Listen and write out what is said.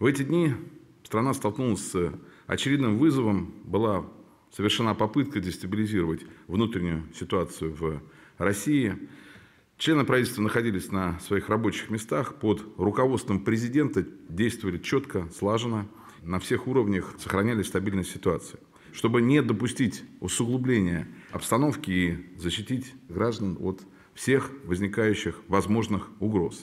В эти дни страна столкнулась с очередным вызовом, была совершена попытка дестабилизировать внутреннюю ситуацию в России. Члены правительства находились на своих рабочих местах, под руководством президента действовали четко, слаженно, на всех уровнях сохранялись стабильность ситуации. Чтобы не допустить усугубления обстановки и защитить граждан от всех возникающих возможных угроз.